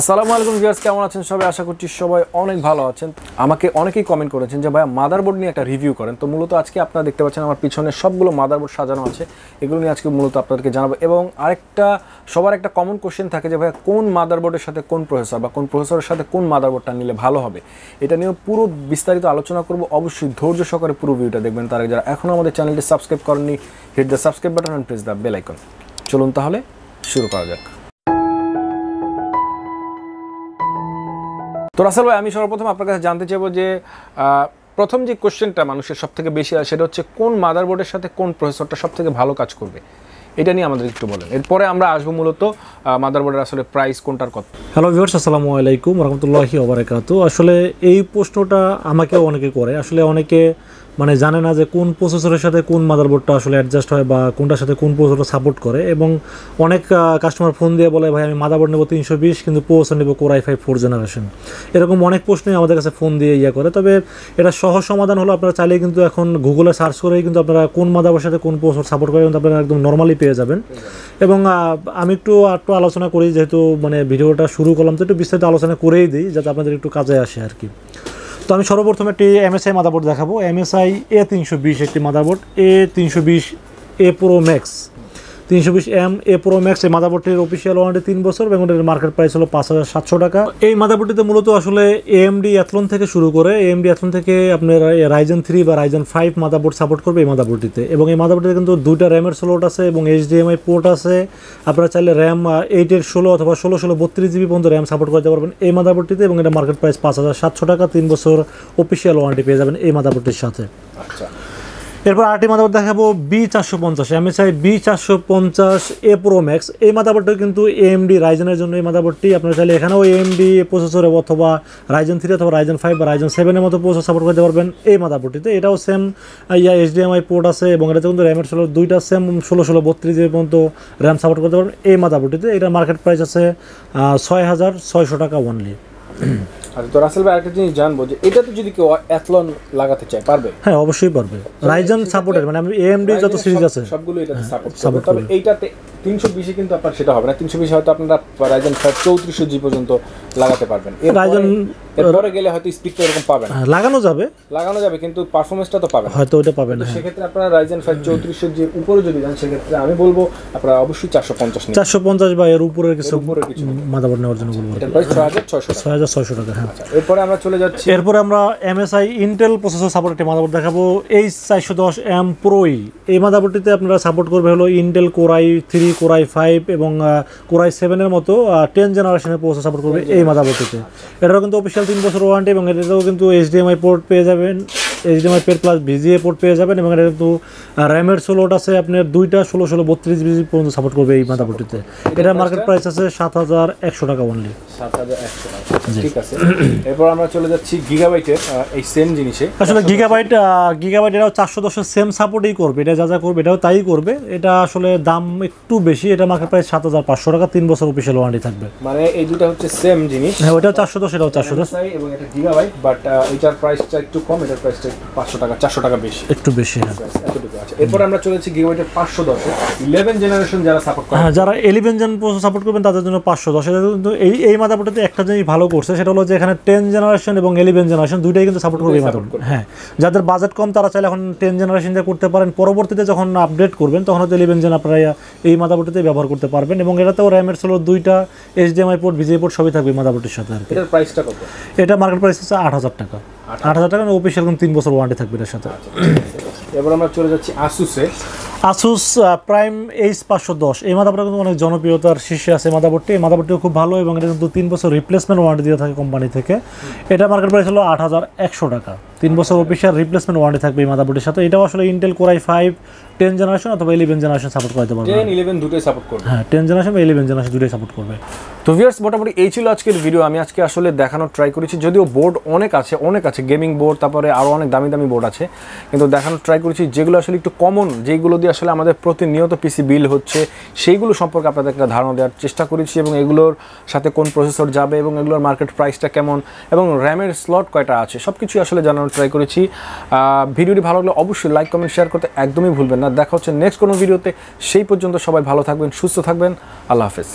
আসসালামু আলাইকুম ভিউয়ার্স কেমন আছেন সবাই আশা করছি সবাই অনেক ভালো আছেন আমাকে অনেকেই কমেন্ট করেছেন যে ভাইয়া মাদারবোর্ড নিয়ে একটা রিভিউ করেন তো মূলত আজকে আপনারা দেখতে পাচ্ছেন আমার পিছনে সবগুলো মাদারবোর্ড সাজানো আছে এগুলো নিয়ে আজকে মূলত আপনাদেরকে জানাবো এবং আরেকটা সবার একটা কমন কোশ্চেন থাকে যে ভাইয়া কোন মাদারবোর্ডের সাথে কোন প্রসেসর বা কোন প্রসেসরের সাথে কোন মাদারবোর্ডটা নিলে ভালো হবে এটা নিয়েও পুরো বিস্তারিত আলোচনা করব অবশ্যই ধৈর্য সহকারে পুরো ভিডিওটা দেখবেন তার যারা এখনও আমাদের চ্যানেলটি সাবস্ক্রাইব করেননি hit the subscribe button and press the bell icon চলুন তাহলে শুরু করা যাক তো রাসেল ভাই আমি সর্বপ্রথম আপনার কাছে জানতে চাইবো যে প্রথম যে কোশ্চেনটা মানুষের সব থেকে বেশি আসে সেটা হচ্ছে কোন মাদারবোর্ডের সাথে কোন প্রসেসরটা সব থেকে ভালো কাজ করবে এটা নিয়ে আমাদের একটু বলেন এরপরে আমরা আসবো মূলত মাদারবোর্ডের আসলে প্রাইস কোনটার কত হ্যালো ভিউয়ার্স আসসালামু আলাইকুম রহমতুল্লাহি ওবারাকাতু আসলে এই প্রশ্নটা আমাকেও অনেকে করে আসলে অনেকে মানে জানে না যে কোন প্রসেসরের সাথে কোন মাদারবোর্ডটা আসলে অ্যাডজাস্ট হয় বা কোনটার সাথে কোন প্রসেসর সাপোর্ট করে এবং অনেক কাস্টমার ফোন দিয়ে বলে ভাই আমি মাদারবোর্ড নেবো তিনশো বিশ কিন্তু প্রসেসর নেবো core i five four generation এরকম অনেক প্রশ্নই আমাদের কাছে ফোন দিয়ে ইয়ে করে তবে এটা সহজ সমাধান হলো আপনারা চাইলে কিন্তু এখন গুগলে সার্চ করেই কিন্তু আপনারা কোন মাদারবোর্ডের সাথে কোন প্রসেসর সাপোর্ট করে কিন্তু আপনারা একদম নর্মালি পেয়ে যাবেন এবং আমি একটু একটু আলোচনা করি যেহেতু মানে ভিডিওটা শুরু করলাম তো একটু বিস্তারিত আলোচনা করেই দিই যাতে আপনাদের একটু কাজে আসে আর কি তো আমি সর্বপ্রথম একটি এমএসআই মাদাবোর্ড দেখাবো এমএসআই এ তিনশো বিশ একটি মাদাবোর্ড এ তিনশো বিশ এ প্রো ম্যাক্স তিনশো বিশ এম এ প্রো ম্যাক্স এই মাদাবোর্ডটির অফিসিয়াল ওয়ারেন্টি তিন বছর এবং এর মার্কেট প্রাইস হলো পাঁচ হাজার সাতশো টাকা এই মাদাবোর্ডটিতে মূলত আসলে এএমডি অ্যাথলন থেকে শুরু করে এএমডি অ্যাথলন থেকে আপনার রাইজেন থ্রি বা রাইজেন ফাইভ মাদাবোর্ড সাপোর্ট করবে এই মাদাবোর্ডটিতে এবং এই মাদাবোর্ডটিতে কিন্তু দুইটা র্যামের স্লোট আছে এবং এইচডিএমআই পোর্ট আছে আপনারা চাইলে র্যাম এইটের ষোলো অথবা ষোলো ষোলো বত্রিশ জিবি পর্যন্ত র্যাম সাপোর্ট করতে পারবেন এই মাদাবোর্ডটিতে এবং এটা মার্কেট প্রাইস পাঁচ হাজার সাতশো টাকা তিন বছর অফিসিয়াল ওয়ারেন্টি পেয়ে যাবেন এই মাদাবোর্ডটির সাথে আচ্ছা এরপর আরটি মাদাবোর্ড দেখাবো বি চারশো পঞ্চাশ আমি চাই বি চারশো পঞ্চাশ এ প্রো ম্যাক্স এই মাদাবোর্ডটা কিন্তু ডি রাইজেনের জন্য এই মাদাবোর্ডটি আপনারা চাইলে এখানেও এমডি প্রসেসর অথবা রাইজেন থ্রি অথবা রাইজেন ফাইভ বা রাইজেন সেভেনের মতো প্রসেস সাপোর্ট করতে পারবেন এই মাদাবোর্ডটিতে এটাও সেম ইয়া এইচডিএমআই পোর্ট আছে এবং এটাতে কিন্তু র্যামের ষোলো দুইটা সেম ষোলো ষোলো বত্রিশ জিবি পর্যন্ত র্যাম সাপোর্ট করতে পারবেন এই মাদাবোর্ডটিতে এটা মার্কেট প্রাইস আছে ছয় হাজার ছয়শো টাকা অনলি আচ্ছা তো রাসেল ভাই আরেকটা জিনিস জানবো যে এটা তো যদি কেউ অ্যাথলন লাগাতে চায় পারবে হ্যাঁ অবশ্যই পারবে রাইজন সাপোর্টার মানে আমি এএমডি যত সিরিজ আছে সবগুলো এটাতে সাপোর্ট হ্যাঁ, করবে তবে এইটাতে তিনশো বিশে কিন্তু আপনার সেটা হবে না তিনশো বিশে হয়তো আপনারা রাইজন ফাইভ চৌত্রিশশো জি পর্যন্ত লাগাতে পারবেন রাইজন এরপরে গেলে হয়তো স্পিকটা এরকম পাবেন হ্যাঁ, লাগানো যাবে লাগানো যাবে কিন্তু পারফরমেন্সটা তো পাবেন হয়তো ওটা পাবেন না হ্যাঁ। সেক্ষেত্রে আপনারা রাইজেন ফাইভ চৌত্রিশশো যে উপরে যদি যান সেক্ষেত্রে আমি বলবো আপনারা অবশ্যই চারশো পঞ্চাশ চারশো পঞ্চাশ বা এর উপরে কিছু উপরে কিছু মাদাবোর্ড নেওয়ার জন্য বলবো ছয় হাজার ছয়শো ছয় হাজার ছয়শো টাকা হ্যাঁ আচ্ছা, এরপরে আমরা চলে যাচ্ছি এরপরে আমরা এমএসআই ইন্টেল প্রসেসর সাপোর্ট একটি মাদাবোর্ড দেখাবো এই চারশো দশ এম প্রোই e। এই মাদাবোর্ডটিতে আপনারা সাপোর্ট করবে হলো Intel core i three core i five এবং কোরাই সেভেনের মতো টেন জেনারেশনে প্রসেস সাপোর্ট করবে এই মাদারবোর্ডটিতে এটারও কিন্তু অফিসিয়াল তিন বছর ওয়ারেন্টি এবং এটাতেও কিন্তু এইচডিএমআই পোর্ট পেয়ে যাবেন HDMI port plus VGA port পেয়ে যাবেন এবং এটা কিন্তু র্যামের ষোলোট আছে আপনার দুইটা ষোলো ষোলো বত্রিশ বিজি পর্যন্ত সাপোর্ট করবে এই মাদারবোর্ডটিতে এটা মার্কেট প্রাইস আছে সাত হাজার একশো টাকা অনলি বাট মানে হ্যাঁ, এটার প্রাইসটা একটু কম এটার প্রাইসটা পাঁচশো টাকা চারশো টাকা বেশি একটু বেশি হ্যাঁ। এরপর আমরা পাঁচশো ইলেভেন জেনারেশন যারা সাপোর্ট হ্যাঁ, যারা সাপোর্ট করবেন তাদের জন্য পাঁচশো দশ এই এই মাদারবোর্ডে একটা জিনিস ভালো করছে সেটা হলো যে এখানে টেন জেনারেশন এবং ইলেভেন জেনারেশন দুইটাই কিন্তু সাপোর্ট করবে হ্যাঁ যাদের বাজেট কম তারা চাইলে এখন টেন জেনারেশন যা করতে পারেন পরবর্তীতে যখন আপডেট করবেন তখন হয়তো ইলেভেন জেন আপনারা এই মাদারবোর্ডেতে ব্যবহার করতে পারবেন এবং এটাতেও র্যামের ছিল দুইটা এইচডিএমআই পোর্ট ভিজিআই পোর্ট সবই থাকবে মাদারবোর্ডের সাথে আর কি এটা মার্কেট প্রাইস হচ্ছে আট হাজার টাকা আট হাজার টাকা অফিসিয়াল তিন বছর ওয়ারেন্টি থাকবে এটার সাথে আচ্ছা, এবার আমরা চলে যাচ্ছি আসুসে আসুস প্রাইম এইচ পাঁচশো দশ এই মাদাবোর্ডটা কিন্তু অনেক জনপ্রিয়তার শীর্ষে আছে এই এই মাদাবোর্ডটিও খুব ভালো এবং এটা কিন্তু তিন বছর রিপ্লেসমেন্ট ওয়ারেন্টি দিয়ে থাকে কোম্পানি থেকে এটা মার্কেট প্রাইস হলো আট হাজার একশো টাকা তিন বছর অফিসিয়াল রিপ্লেসমেন্ট ওয়ারেন্টি থাকবে এই মাদারবোর্ডের সাথে এটাও আসলে Intel core i five ten generation অথবা ইলেভেন জেনারেশন সাপোর্ট করতে পারবে টেন ইলেভেন দুটোই সাপোর্ট করবে হ্যাঁ টেন জেনারেশন বা ইলেভেন জেনারেশন দুটোই সাপোর্ট করবে তো ভিয়ার্স মোটামুটি এই ছিল আজকের ভিডিও আমি আজকে আসলে দেখানোর ট্রাই করেছি যদিও বোর্ড অনেক আছে অনেক আছে গেমিং বোর্ড তারপরে আরও অনেক দামি দামি বোর্ড আছে কিন্তু দেখানোর ট্রাই করেছি যেগুলো আসলে একটু কমন যেগুলো দিয়ে আসলে আমাদের প্রতিনিয়ত পিসি বিল হচ্ছে সেইগুলো সম্পর্কে আপনাদের একটা ধারণা দেওয়ার চেষ্টা করেছি এবং এগুলোর সাথে কোন প্রসেসর যাবে এবং এগুলোর মার্কেট প্রাইসটা কেমন এবং র্যামের স্লট কয়টা আছে সব কিছুই আসলে জানানোর ট্রাই করেছি ভিডিওটি ভালো লাগলে অবশ্যই লাইক কমেন্ট শেয়ার করতে একদমই ভুলবেন না দেখা হচ্ছে নেক্সট কোনো ভিডিওতে সেই পর্যন্ত সবাই ভালো থাকবেন সুস্থ থাকবেন আল্লাহ হাফেজ